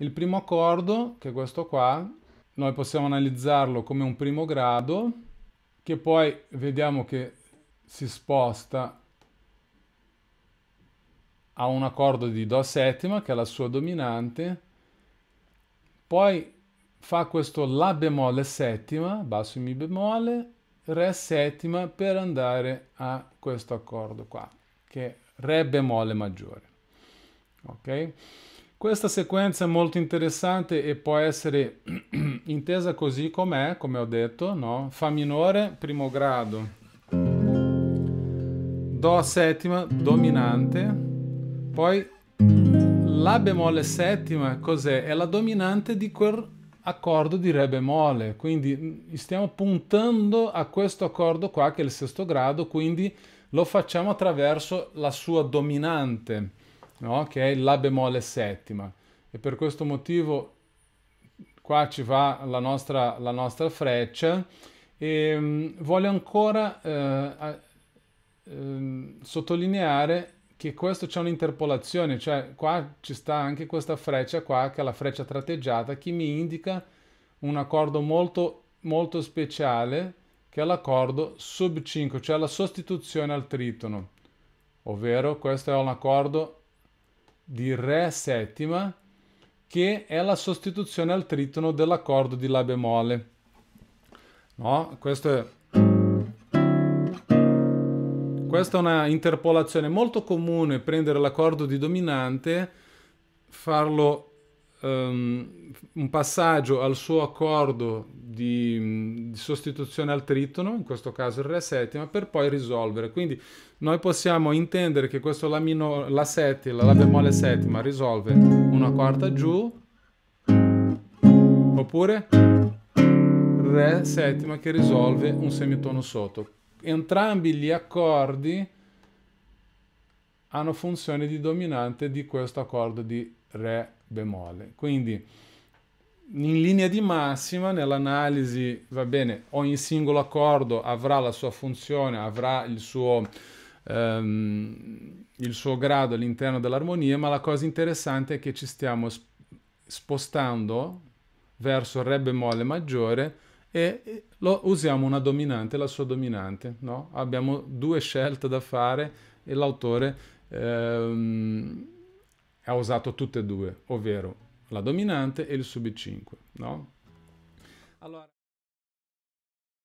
Il primo accordo, che è questo qua, noi possiamo analizzarlo come un primo grado, che poi vediamo che si sposta a un accordo di Do settima, che è la sua dominante, poi fa questo La bemolle settima, basso in Mi bemolle, Re settima per andare a questo accordo qua, che è Re bemolle maggiore. Ok? Questa sequenza è molto interessante e può essere intesa così com'è, come ho detto, no? Fa minore, primo grado, Do settima dominante, poi La bemolle settima cos'è? È la dominante di quel accordo di Re bemolle, quindi mm, stiamo puntando a questo accordo qua che è il sesto grado, quindi lo facciamo attraverso la sua dominante no? che è il La bemolle settima. E per questo motivo qua ci va la nostra, la nostra freccia e ehm, voglio ancora eh, eh, sottolineare che questo c'è un'interpolazione, cioè qua ci sta anche questa freccia qua, che è la freccia tratteggiata, che mi indica un accordo molto, molto speciale, che è l'accordo sub 5, cioè la sostituzione al tritono, ovvero questo è un accordo di Re settima, che è la sostituzione al tritono dell'accordo di La bemolle. No, questo è... Questa è una interpolazione molto comune, prendere l'accordo di dominante, farlo um, un passaggio al suo accordo di, mm, di sostituzione al tritono, in questo caso il Re settima, per poi risolvere. Quindi noi possiamo intendere che questo La, minore, la settima, La bemolle settima risolve una quarta giù, oppure Re settima che risolve un semitono sotto. Entrambi gli accordi hanno funzione di dominante di questo accordo di Re bemolle. Quindi in linea di massima nell'analisi, va bene, ogni singolo accordo avrà la sua funzione, avrà il suo, ehm, il suo grado all'interno dell'armonia, ma la cosa interessante è che ci stiamo spostando verso Re bemolle maggiore e lo, usiamo una dominante, la sua dominante. No? Abbiamo due scelte da fare e l'autore ehm, ha usato tutte e due, ovvero la dominante e il sub 5. No? Allora...